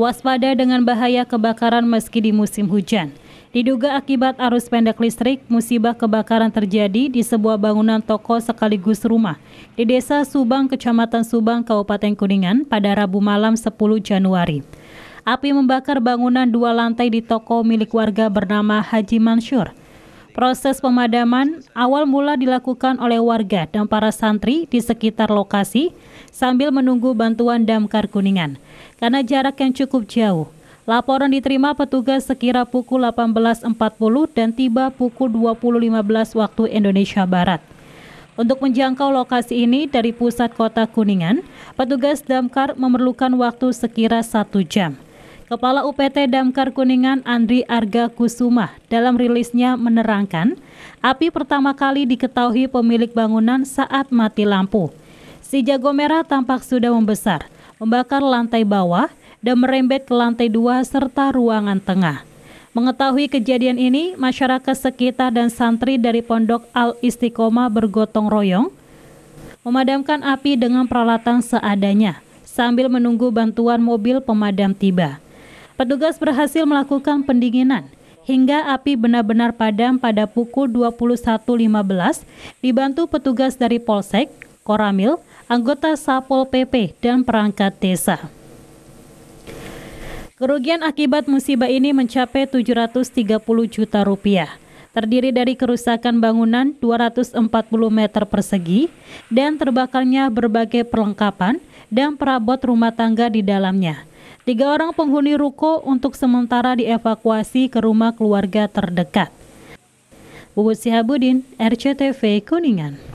waspada dengan bahaya kebakaran meski di musim hujan. Diduga akibat arus pendek listrik, musibah kebakaran terjadi di sebuah bangunan toko sekaligus rumah di Desa Subang, Kecamatan Subang, Kabupaten Kuningan pada Rabu malam 10 Januari. Api membakar bangunan dua lantai di toko milik warga bernama Haji Mansur. Proses pemadaman awal mula dilakukan oleh warga dan para santri di sekitar lokasi sambil menunggu bantuan damkar kuningan. Karena jarak yang cukup jauh, laporan diterima petugas sekira pukul 18.40 dan tiba pukul 20.15 waktu Indonesia Barat. Untuk menjangkau lokasi ini dari pusat kota Kuningan, petugas damkar memerlukan waktu sekira satu jam. Kepala UPT Damkar Kuningan Andri Arga Kusuma dalam rilisnya menerangkan, api pertama kali diketahui pemilik bangunan saat mati lampu. Si jago merah tampak sudah membesar, membakar lantai bawah dan merembet ke lantai dua serta ruangan tengah. Mengetahui kejadian ini, masyarakat sekitar dan santri dari Pondok Al Istiqomah bergotong royong memadamkan api dengan peralatan seadanya sambil menunggu bantuan mobil pemadam tiba. Petugas berhasil melakukan pendinginan hingga api benar-benar padam pada pukul 21.15 dibantu petugas dari Polsek, Koramil, anggota Sapol PP, dan perangkat desa. Kerugian akibat musibah ini mencapai 730 juta rupiah, terdiri dari kerusakan bangunan 240 meter persegi dan terbakarnya berbagai perlengkapan dan perabot rumah tangga di dalamnya. Tiga orang penghuni ruko untuk sementara dievakuasi ke rumah keluarga terdekat. Bubut Sihabudin, RCTV Kuningan.